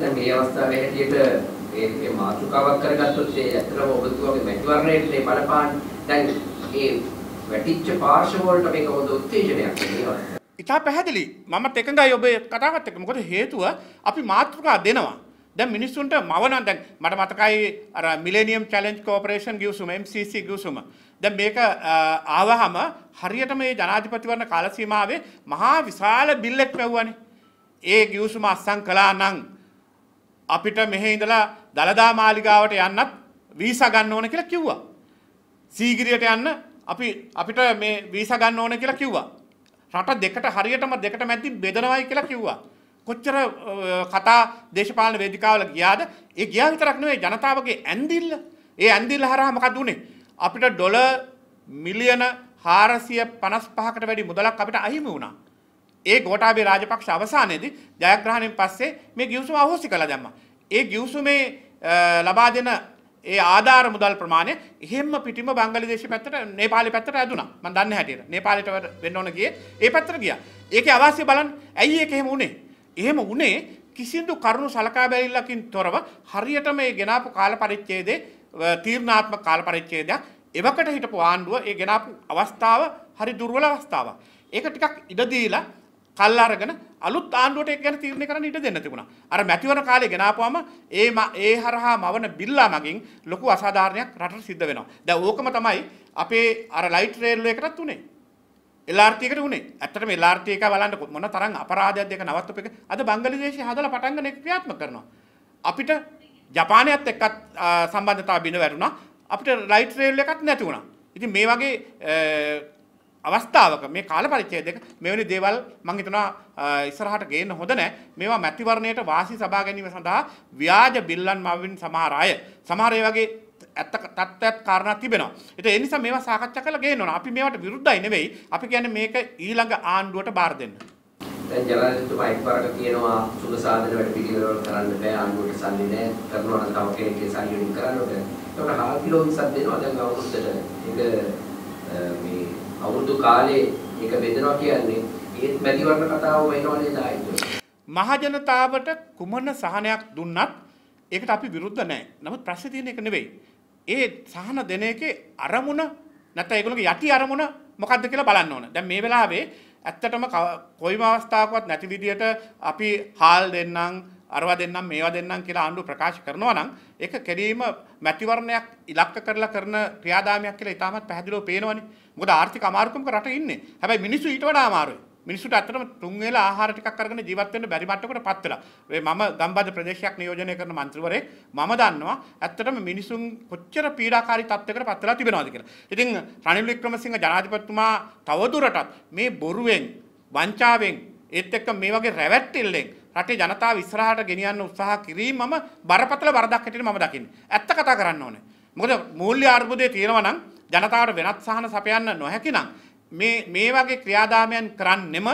දැන් මේ අවස්ථාවේ හැටියට මේකේ මාතෘකාවක් කරගත්තොත් ඒ ඇත්තම ඔබතුමාගේ මැතිවරණයට මේ බලපාන දැන් ඒ වැටිච්ච පාර්ශව වලට මේක හොඳ උත්තේජනයක් වෙනවා. ඉතා පැහැදිලි. මමත් එකඟයි ඔබේ කතාවත් එක්ක. මොකද හේතුව අපි මාතෘකා දෙනවා. දැන් මිනිස්සුන්ට මවන දැන් මට මතකයි අර මිලේනියම් චැලෙන්ජ් කෝපරේෂන් ගිවිසුම MCC ගිවිසුම. දැන් මේක ආවහම හරියට මේ ජනාධිපතිවරණ කාල සීමාවේ මහා විශාල බිල් එකක් වැව්වනේ. ඒ ගිවිසුම අත්සන් කළා නම් අපිට මෙහෙ ඉඳලා දළදා මාලිගාවට යන්නත් වීසා ගන්න ඕන කියලා කිව්වා. සීගිරියට යන්න අපි අපිට මේ වීසා ගන්න ඕන කියලා කිව්වා. රට දෙකට හරියටම දෙකට මැද්දි බෙදනවායි කියලා කිව්වා. කොච්චර කතා දේශපාලන වේදිකාවල ගියාද? ඒ ගියා විතරක් නෙවෙයි ජනතාවගේ ඇඳිල්ල. ඒ ඇඳිල්ල හරහා මොකද උනේ? අපිට ඩොලර් මිලියන 455කට වැඩි මුදලක් අපිට අහිමි වුණා. ඒ ගෝටාබේ රාජපක්ෂ අවසානයේදී ජයග්‍රහණයෙන් පස්සේ මේ ගිවිසුම අහෝසි කළා දැම්මා. ඒ ගිවිසුමේ ලබා දෙන ඒ ආධාර මුදල් ප්‍රමාණය එහෙම පිටිම බංගලදේශ පැත්තට නේපාලි පැත්තට ඇදුනා. මම දන්නේ හැටියට. නේපාලයට වෙන්න ඕන ගියේ ඒ පැත්තට ගියා. ඒකේ අවශ්‍ය බලන්න ඇයි ඒක එහෙම වුනේ? එහෙම වුනේ කිසිදු කරුණු සලකා බැලීමකින් තොරව හරියට මේ ගෙනාපු කාල පරිච්ඡේදයේ තීර්ණාත්මක කාල පරිච්ඡේදයක් එවකට හිටපු ආණ්ඩුව ඒ ගෙනාපු අවස්ථාව හරි දුර්වල අවස්ථාවක්. ඒක ටිකක් ඉඩ දීලා කල් අරගෙන අලුත් ආණ්ඩුවට ගැන තීරණය කරන්න ඉඩ දෙන්න තිබුණා. අර මැතිවරණ කාලේ ගෙනාපුවම ඒ ඒ හරහා මවන බිල්ලා මගින් ලොකු අසාධාරණයක් රටට සිද්ධ වෙනවා. දැන් ඕකම තමයි අපේ අර ලයිට් රේල්වේ එකටත් උනේ. LRT එකට උනේ. ඇත්තටම LRT එක බලන්න මොන තරම් අපරාධයක්ද ඒක නවත්තපු එක. අද බංගලිදේශය හදලා පටන් ගන්න එක ක්‍රියාත්මක කරනවා. අපිට ජපානයත් එක්කත් සම්බන්ධතාව බිඳ වැටුණා. අපිට ලයිට් රේල් එකක් නැති වුණා. ඉතින් මේ වගේ අවස්ථාවක මේ කාල පරිච්ඡේදයක මෙවැනි දේවල් මම හිතනවා ඉස්සරහට ගේන්න හොඳ නැහැ. මේවා මැතිවරණයට වාසි සබා ගැනීම සඳහා ව්‍යාජ බිල්ලන් මවින් සමහර අය සමහර ඒ වගේ ඇත්ත තත්ත්වයක් කාරණා තිබෙනවා. ඉතින් ඒ නිසා මේවා සාකච්ඡා කරලා ගේන්න ඕන. අපි මේවට විරුද්ධයි නෙවෙයි. අපි කියන්නේ මේක ඊළඟ ආණ්ඩුවට බාර දෙන්න. දැන් ජනාධිපතිතුමා එක්වරක කියනවා සුබ සාධන වැඩ පිළිවෙලවල් කරන්න බෑ ආණ්ඩුවට සල්ලි නැහැ. කරනවා නම් තව කෙනෙක්ගේ සල්ලි වලින් කරන්න ඕනේ. ඒකට 4 කිලෝ විසක් දෙනවා දැන් අවුරුද්දට. ඒක මේ අවුරුදු කාලේ ඒක බෙදනවා කියන්නේ ඒත් මැතිවරණ කතාවම එනවනේ දායිතු. මහජනතාවට කුමන සහනයක් දුන්නත් ඒකට අපි විරුද්ධ නැහැ. නමුත් ප්‍රශ්නේ තියෙන එක නෙවෙයි. ඒ සහන දෙන එකේ අරමුණ නැත්නම් ඒගොල්ලෝගේ යටි අරමුණ මොකක්ද කියලා බලන්න ඕන. දැන් මේ වෙලාවේ ඇත්තටම කොයිම අවස්ථාවකවත් නැති විදියට අපි හාල් දෙන්නම් අරවා දෙන්නම් මේවා දෙන්නම් කියලා ආණ්ඩුව ප්‍රකාශ කරනවා නම් ඒක කෙරීම මැතිවරණයක් ඉලක්ක කරලා කරන ක්‍රියාදාමයක් කියලා ඉතාමත් පැහැදිලිව පේනවනේ. මොකද ආර්ථික අමාරුකමක රට ඉන්නේ. හැබැයි මිනිස්සු ඊට වඩා අමාරුයි. මිනිස්සුට ඇත්තටම තුන් වේලා ආහාර ටිකක් අරගෙන ජීවත් වෙන්න බැරි මට්ටමකට පත් වෙලා. ඒ මම ගම්බද ප්‍රදේශයක් නියෝජනය කරන മന്ത്രിවරයෙක් මම දන්නවා ඇත්තටම මිනිසුන් කොච්චර පීඩාකාරී තත්ත්වයකට පත් වෙලා තිබෙනවද කියලා. ඉතින් රනිල් වික්‍රමසිංහ ජනාධිපතිතුමා තවදුරටත් මේ බොරුවෙන් වංචාවෙන් ඒත් එක්ක මේ වගේ රැවැට්ටිල්ලෙන් රටේ ජනතාව ඉස්සරහට ගෙනියන්න උත්සාහ කිරීමම බරපතල වරදක් හැටියට මම දකින්නේ. ඇත්ත කතා කරන්න ඕනේ. මොකද මූල්‍ය අර්බුදයේ තියෙනවා නම් ජනතාවට වෙනත් සහන සපයන්න නොහැකි නම් මේ මේ වගේ ක්‍රියාදාමයන් කරන්නෙම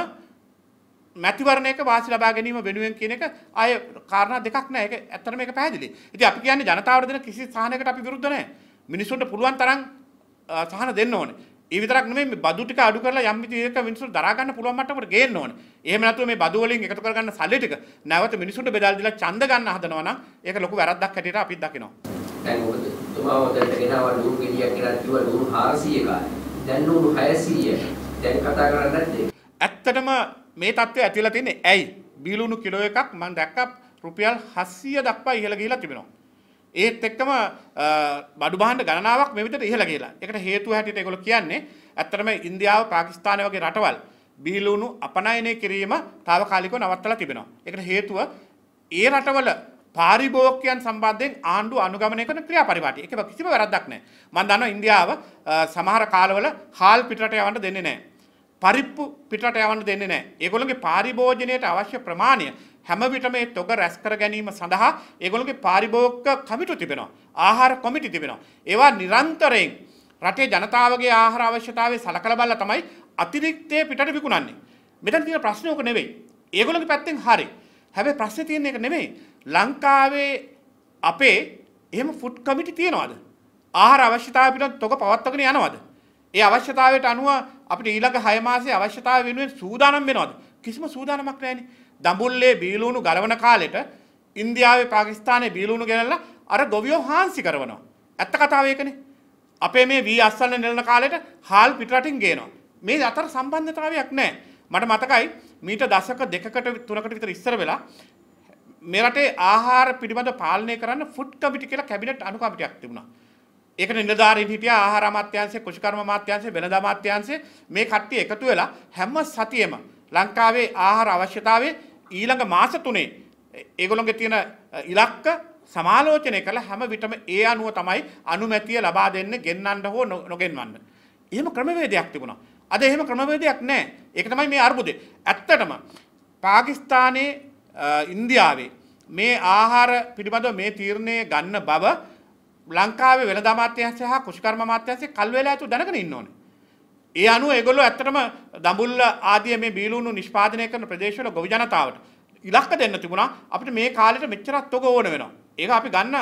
මැතිවරණයක වාසි ලබා ගැනීම වෙනුවෙන් කියන එක අය කාරණා දෙකක් නෑ ඒක ඇත්තටම මේක පැහැදිලි. ඉතින් අපි කියන්නේ ජනතාවට දෙන කිසි සහනයකට අපි විරුද්ධ නෑ. මිනිසුන්ට පුළුවන් තරම් සහන දෙන්න ඕනේ. ඒ විතරක් නෙමෙයි මේ බදු ටික අඩු කරලා යම් විදිහයක මිනිස්සු දරා ගන්න පුළුවන් මට්ටමකට ගේන්න ඕනේ. එහෙම නැත්නම් මේ බදු වලින් එකතු කරගන්න සල්ලි ටික නැවත මිනිසුන්ට බෙදලා දීලා ඡන්ද ගන්න හදනවා නම් ඒක ලොකු වැරද්දක් හැටියට අපිත් දකිනවා. දැන් මොකද තුමා මොකද ගෙනාවා නూరు ගෙඩියක් කියලා කිව්වා නూరు 400 කාලේ. දැන් නూరు 600. දැන් කතා කරන්නේ නැත්තේ. ඇත්තටම මේ தත්ත්වය ඇතිලා තින්නේ ඇයි? බීලුණු කිලෝ එකක් මම දැක්කා රුපියල් 700 දක්වා ඉහළ ගිහිලා තිබෙනවා. ඒත් එක්කම බඩු බහන්ඩ ගණනාවක් මෙවිතට ඉහළ කියලා එකට හේතුව හැටිට එකොළ කියන්නේ ඇත්තරම ඉන්දියාව පාකිස්ානය වගේ රටවල් බීලුණු අපනයනය කිරීම තාවකාලිකව නවත්තල තිබෙනවා. එකට හේතුව ඒ රටවල පාරිභෝකයන් සම්බන්ධයෙන් ආණ්ඩු අනුගමනය කරන ක්‍රියාපරිපාටි එක කිසිම වැරද්දක් නැහැ. මම දන්නවා ඉන්දියාව සමහර කාලවල හාල් පිටරට යවන්න දෙන්නේ නැහැ. පරිප්පු පිටරට යවන්න දෙන්නේ නැහැ. ඒගොල්ලන්ගේ පාරිභෝජනයට අවශ්‍ය ප්‍රමාණය හැමවිට මේ තොග රැස්කර ගැනීම සඳහා ඒගොලගේ පාරිභෝගක කමිටු තිබෙනවා. ආහාර කොමිටි තිබෙනවා. ඒවා නිරන්තරයෙන් රටේ ජනතාවගේ ආහාර අවශ්‍යතාවේ සලකල බල්ල තමයි අතිරික්තය පිට විකුණන්නේ. මෙතන් තියෙන ප්‍රශ්නයක නෙවෙයි. ඒගොලගේ පැත්තෙන් හරි. හැබැයි ප්‍රශ්නේ තියෙන එක නෙමෙයි. ලංකාවේ අපේ එහෙම ෆුඩ් කමිටි තියනවාද? ආහාර අවශ්‍යතාව පිටත් තොග පවත්වාගෙන යනවාද? ඒ අවශ්‍යතාවයට අනුව අපිට ඊළඟ 6 මාසයේ අවශ්‍යතාව වෙනුවෙන් සූදානම් වෙනවද? කිසිම සූදානමක් නැහැනේ. දඹුල්ලේ බීලූුණු ගලවන කාලෙට ඉන්දියාවේ පාකිස්ානය බීලූුණු ගැනල්ල අර ගොවියෝ හාන්සි කරවනවා. ඇත්ත කතාවයකන. අපේ මේ වී අස්සන්න නිලන කාලෙට හාල් පිටරටින් ගේනවා. මේ අතර සම්බන්ධතාවයක් නෑ. මට මතකයි මීට දසක දෙකට තුනකට විතර ඉස්සර වෙලා මෙරටේ ආහාර පිළිබඳ පාලනය කරන්න ෆුට් කමිටි කියලා කැබිනට් අනුකමිටියක් තිබුණා. ඒක නිලධාරීන් හිටියා ආහාර අමාත්‍යාංශය, කුෂිකර්ම අමාත්‍යාංශය, වෙළඳ අමාත්‍යාංශය මේ කට්ටිය එකතු වෙලා හැම සතියෙම ලංකාවේ ආහාර අවශ්‍යතාවයේ ඊළඟ මාස තුනේ ඒගොළොන්ගේ තියෙන ඉලක්ක සමාලෝචනය කළ හැම විටම ඒ අනුව තමයි අනුමැතිය ලබා දෙන්න ගෙන්න්නට හෝ නොගෙන්වන්න. එහෙම ක්‍රමවේදයක් තිබුණා. අද එහෙම ක්‍රමවේදයක් නෑ ඒක තමයි මේ අර්බුදේ. ඇත්තටම පාකිස්තානයේ ඉන්දියාවේ මේ ආහාර පිළිබඳව මේ තීරණය ගන්න බව ලංකාවේ වෙළඳ අමාත්‍යංශය හා කුෂිකර්ම අමාත්‍යංශය කල් වේලා ඇතු දැනගෙන ඉන්න ඕනේ. ඒ අනුව ඒගොල්ලෝ ඇත්තටම දඹුල්ල ආදිය මේ බීලුණු නිෂ්පාදනය කරන ප්‍රදේශවල ගොවි ජනතාවට ඉලක්ක දෙන්න තිබුණා අපිට මේ කාලෙට මෙච්චරක් ඔක ඕන වෙනවා. ඒක අපි ගන්න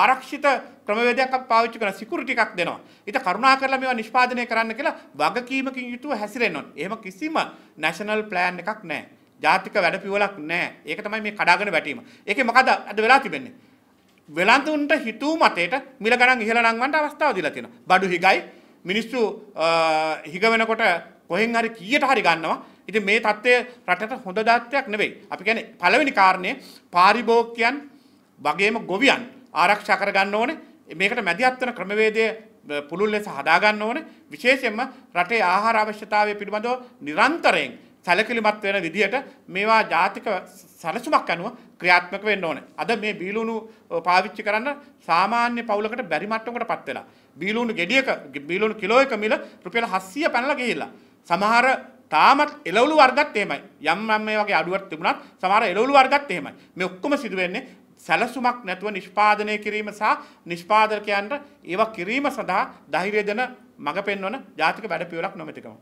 ආරක්ෂිත ක්‍රමවේදයක් අපි පාවිච්චි කරන සිකියුරිටි එකක් දෙනවා. ඊට කරුණා කරලා මේවා නිෂ්පාදනය කරන්න කියලා වගකීමකින් යුතුව හැසිරෙන්න ඕනේ. එහෙම කිසිම නැෂනල් ප්ලෑන් එකක් නැහැ. ජාතික වැඩපිළිවෙලක් නැහැ. ඒක තමයි මේ කඩාගෙන වැටීම. ඒකේ මොකද අද වෙලා තිබෙන්නේ? වෙළඳුන්ට හිතූ මතයට මිල ගණන් ඉහළ නංවන්න අවස්ථාව දීලා තියෙනවා. බඩු හිගයි මිනිස්සු හිග වෙනකොට කොහෙන් හරි කියට හරි ගන්නවා. ඉතින් මේ தත්ත්වය රටට හොඳ දාත්‍යක් නෙවෙයි. අපි කියන්නේ පළවෙනි කාරණේ පාරිභෝගිකයන් වගේම ගොවියන් ආරක්ෂා කරගන්න ඕනේ. මේකට මැදිහත් වෙන ක්‍රමවේදය පුළුල් ලෙස හදා ගන්න ඕනේ. විශේෂයෙන්ම රටේ ආහාර අවශ්‍යතාවය පිළිබඳව නිරන්තරයෙන් සැලකිලිමත් වෙන විදිහට මේවා ජාතික සැලසුමක් අනුව ක්‍රියාත්මක වෙන්න ඕනේ. අද මේ බීලුණු පාවිච්චි කරන්න සාමාන්‍ය පවුලකට බැරි මට්ටමකටපත් වෙලා. බීලූුණු ගෙඩියක බිලුණු කිලෝ එක මිල රුපියල හස්සිය පැනල ගිහිල්ලා. සමහර තාමත් එලවලු වර්ගත් එහෙමයි. යම් යම් මේ වගේ අඩුවක් තිබුණත් සමහර එලවලු වර්ගත් එහෙමයි. මේ ඔක්කොම සිදු වෙන්නේ සැලසුමක් නැතුව නිෂ්පාදනය කිරීම සහ නිෂ්පාදකයන්ට ඒවා කිරීම සඳහා ධෛර්යය දෙන මඟ පෙන්වන ජාතික වැඩපිළිවෙලක් නොමැතිකම.